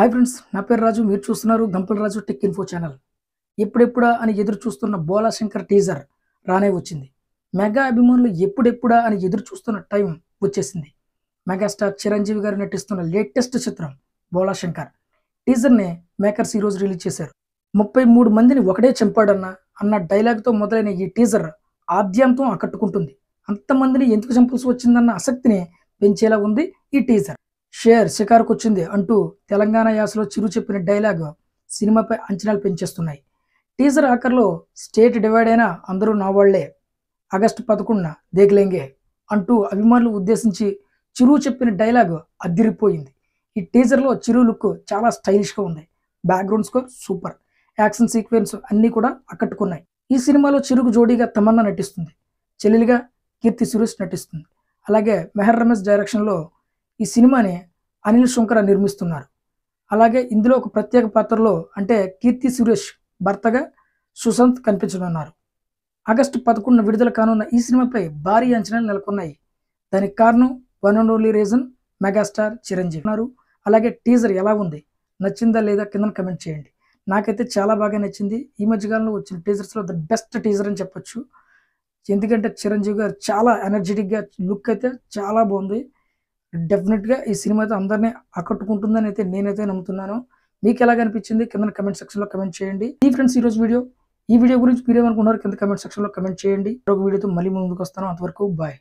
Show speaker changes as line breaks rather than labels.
hi friends నా పేరు రాజు మీరు చూస్తున్నారు Gampal Raju tech info channel ఎప్పుడెప్పుడా అని ఎదురు చూస్తున్న బోలాశంకర్ టీజర్ రానే వచ్చింది మెగా అభిమానులు ఎప్పుడెప్పుడా అని ఎదురు చూస్తున్న టైం వచ్చేసింది మెగాస్టార్ చిరంజీవి గారు నటిస్తున్న లేటెస్ట్ చిత్రం బోలాశంకర్ నే మేకర్స్ ఈరోజు రిలీజ్ చేశారు ముప్పై మూడు మందిని ఒకటే చంపాడన్న అన్న డైలాగ్తో మొదలైన ఈ టీజర్ ఆద్యాంతం ఆకట్టుకుంటుంది అంతమందిని ఎందుకు చంపాల్సి వచ్చిందన్న ఆసక్తిని పెంచేలా ఉంది ఈ టీజర్ షేర్ వచ్చింది అంటూ తెలంగాణ యాసలో చిరు చెప్పిన డైలాగ్ సినిమాపై అంచనాలు పెంచేస్తున్నాయి టీజర్ ఆఖర్లో స్టేట్ డివైడ్ అయినా అందరూ నా వాళ్లే ఆగస్టు పదకొండున దేగలేంగే అంటూ అభిమానులు ఉద్దేశించి చిరు చెప్పిన డైలాగ్ అద్దిరిపోయింది ఈ టీజర్లో చిరు లుక్ చాలా స్టైలిష్గా ఉంది background score super action sequence అన్నీ కూడా ఆకట్టుకున్నాయి ఈ సినిమాలో చిరుకు జోడీగా తమన్నా నటిస్తుంది చెల్లెలిగా కీర్తి సురేష్ నటిస్తుంది అలాగే మెహర్ రమేష్ డైరెక్షన్లో ఈ సినిమాని అనిల్ శంకర నిర్మిస్తున్నారు అలాగే ఇందులో ఒక ప్రత్యేక పాత్రలో అంటే కీర్తి సురేష్ భర్తగా సుశాంత్ కనిపించనున్నారు ఆగస్టు పదకొండున విడుదల కానున్న ఈ సినిమాపై భారీ అంచనాలు నెలకొన్నాయి దానికి కారణం one and only reason megastar Chiranjeevi ఉన్నారు అలాగే టీజర్ ఎలా ఉంది నచ్చిందా లేదా కింద కమెంట్ చేయండి నాకైతే చాలా బాగా నచ్చింది ఈ మధ్యకాలంలో వచ్చిన టీజర్స్లో ద బెస్ట్ టీజర్ అని చెప్పొచ్చు ఎందుకంటే చిరంజీవి గారు చాలా ఎనర్జెటిక్గా లుక్ అయితే చాలా బాగుంది డెఫినెట్గా ఈ సినిమా అయితే అందరినీ ఆకట్టుకుంటుందని అయితే నేనైతే నమ్ముతున్నాను మీకు ఎలా అనిపించింది కింద కమెంట్ సెక్షన్లో కమెంట్ చేయండి ఈ ఫ్రెండ్స్ ఈరోజు వీడియో ఈ వీడియో గురించి మీరేమనుకున్నారు కింద కమెంట్ సెక్షన్లో కమెంట్ చేయండి ఒక వీడియోతో మళ్ళీ ముందుకు వస్తాను అంతవరకు బాయ్